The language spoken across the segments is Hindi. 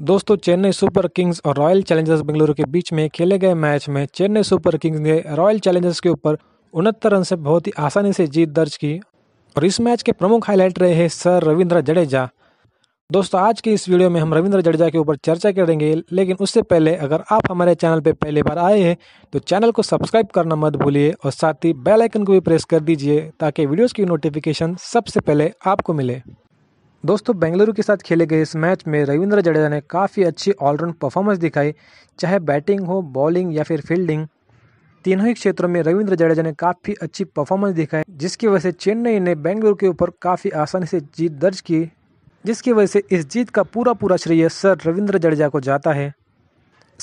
दोस्तों चेन्नई सुपर किंग्स और रॉयल चैलेंजर्स बेंगलुरु के बीच में खेले गए मैच में चेन्नई सुपर किंग्स ने रॉयल चैलेंजर्स के ऊपर उनहत्तर रन से बहुत ही आसानी से जीत दर्ज की और इस मैच के प्रमुख हाईलाइट रहे हैं सर रविंद्र जडेजा दोस्तों आज के इस वीडियो में हम रविंद्र जडेजा के ऊपर चर्चा करेंगे लेकिन उससे पहले अगर आप हमारे चैनल पर पहली बार आए हैं तो चैनल को सब्सक्राइब करना मत भूलिए और साथ ही बेल आइकन को भी प्रेस कर दीजिए ताकि वीडियोस की नोटिफिकेशन सबसे पहले आपको मिले दोस्तों बेंगलुरु के साथ खेले गए इस मैच में रविंद्र जडेजा ने काफ़ी अच्छी ऑलराउंड परफॉर्मेंस दिखाई चाहे बैटिंग हो बॉलिंग या फिर फील्डिंग तीनों ही क्षेत्रों में रविंद्र जडेजा ने काफ़ी अच्छी परफॉर्मेंस दिखाई जिसकी वजह से चेन्नई ने बेंगलुरु के ऊपर काफ़ी आसानी से जीत दर्ज की जिसकी वजह से इस जीत का पूरा पूरा श्रेय सर रविंद्र जडेजा को जाता है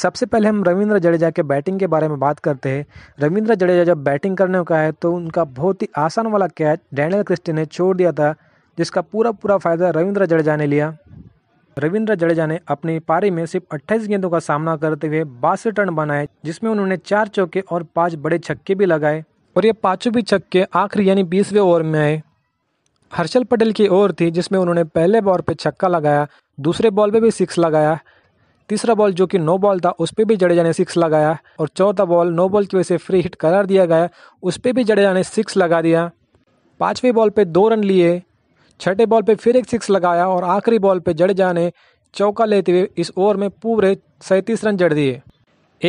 सबसे पहले हम रविंद्र जडेजा के बैटिंग के बारे में बात करते हैं रविंद्र जडेजा जब बैटिंग करने का है तो उनका बहुत ही आसान वाला कैच डैनियल क्रिस्टी ने छोड़ दिया था जिसका पूरा पूरा फ़ायदा रविंद्र जडेजा ने लिया रविंद्र जडेजा ने अपनी पारी में सिर्फ 28 गेंदों का सामना करते हुए बासठ रन बनाए जिसमें उन्होंने चार चौके और पांच बड़े छक्के भी लगाए और ये पाँचों भी छक्के आखिरी यानी बीसवें ओवर में आए हर्षल पटेल की ओवर थी जिसमें उन्होंने पहले बॉल पर छक्का लगाया दूसरे बॉल पर भी सिक्स लगाया तीसरा बॉल जो कि नो बॉल था उस पर भी जडेजा ने सिक्स लगाया और चौथा बॉल नो बॉल की वजह से फ्री हिट करार दिया गया उस पर भी जडेजा ने सिक्स लगा दिया पांचवें बॉल पे दो रन लिए छठे बॉल पे फिर एक सिक्स लगाया और आखिरी बॉल पे जडेजा ने चौका लेते हुए इस ओवर में पूरे सैंतीस रन जड़ दिए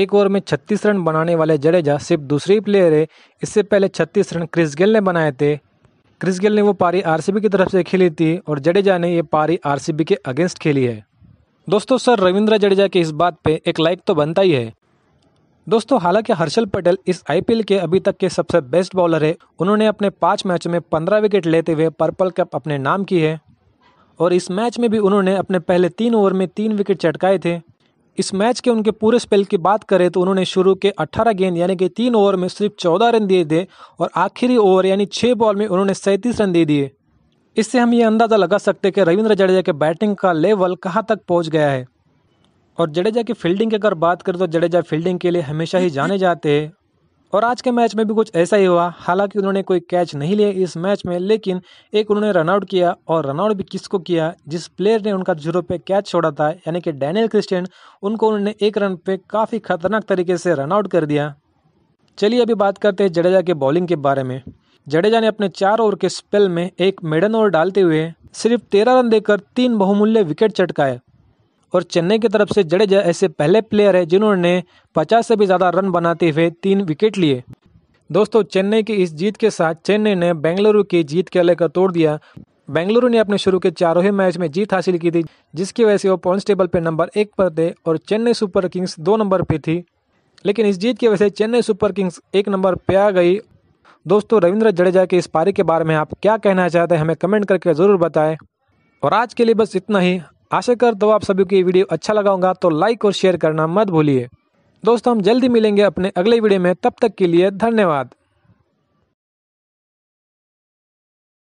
एक ओवर में 36 रन बनाने वाले जडेजा सिर्फ दूसरे प्लेयर है इससे पहले 36 रन क्रिस गेल ने बनाए थे क्रिस गेल ने वो पारी आरसीबी की तरफ से खेली थी और जडेजा ने ये पारी आरसीबी के अगेंस्ट खेली है दोस्तों सर रविंद्र जडेजा की इस बात पे एक लाइक तो बनता ही है दोस्तों हालांकि हर्षल पटेल इस आईपीएल के अभी तक के सबसे बेस्ट बॉलर है उन्होंने अपने पाँच मैचों में पंद्रह विकेट लेते हुए पर्पल कप अपने नाम की है और इस मैच में भी उन्होंने अपने पहले तीन ओवर में तीन विकेट चटकाए थे इस मैच के उनके पूरे स्पेल की बात करें तो उन्होंने शुरू के 18 गेंद यानी कि तीन ओवर में सिर्फ 14 रन दिए थे और आखिरी ओवर यानी छः बॉल में उन्होंने सैंतीस रन दे दिए इससे हम ये अंदाज़ा लगा सकते हैं कि रविंद्र जडेजा के बैटिंग का लेवल कहाँ तक पहुँच गया है और जडेजा की फील्डिंग की अगर बात करें तो जडेजा फील्डिंग के लिए हमेशा ही जाने जाते हैं और आज के मैच में भी कुछ ऐसा ही हुआ हालांकि उन्होंने कोई कैच नहीं लिए इस मैच में लेकिन एक उन्होंने रनआउट किया और रनआउट भी किसको किया जिस प्लेयर ने उनका जीरो पे कैच छोड़ा था यानी कि डैनियल क्रिस्टियन उनको उन्होंने एक रन पे काफ़ी खतरनाक तरीके से रनआउट कर दिया चलिए अभी बात करते हैं जडेजा के बॉलिंग के बारे में जडेजा ने अपने चार ओवर के स्पेल में एक मेडन ओवर डालते हुए सिर्फ तेरह रन देकर तीन बहुमूल्य विकेट चटकाए और चेन्नई की तरफ से जडेजा ऐसे पहले प्लेयर है जिन्होंने पचास से भी ज़्यादा रन बनाते हुए तीन विकेट लिए दोस्तों चेन्नई की इस जीत के साथ चेन्नई ने बेंगलुरु की जीत के लेकर तोड़ दिया बेंगलुरु ने अपने शुरू के चारों ही मैच में जीत हासिल की थी जिसकी वजह से वो पॉइंट्स टेबल पे नंबर एक पर थे और चेन्नई सुपर किंग्स दो नंबर पे थी लेकिन इस जीत की वजह से चेन्नई सुपर किंग्स एक नंबर पे आ गई दोस्तों रविंद्र जडेजा के इस पारी के बारे में आप क्या कहना चाहते हैं हमें कमेंट करके ज़रूर बताएं और आज के लिए बस इतना ही आशा करता हूँ आप सभी को ये वीडियो अच्छा लगा होगा तो लाइक और शेयर करना मत भूलिए दोस्तों हम जल्दी मिलेंगे अपने अगले वीडियो में तब तक के लिए धन्यवाद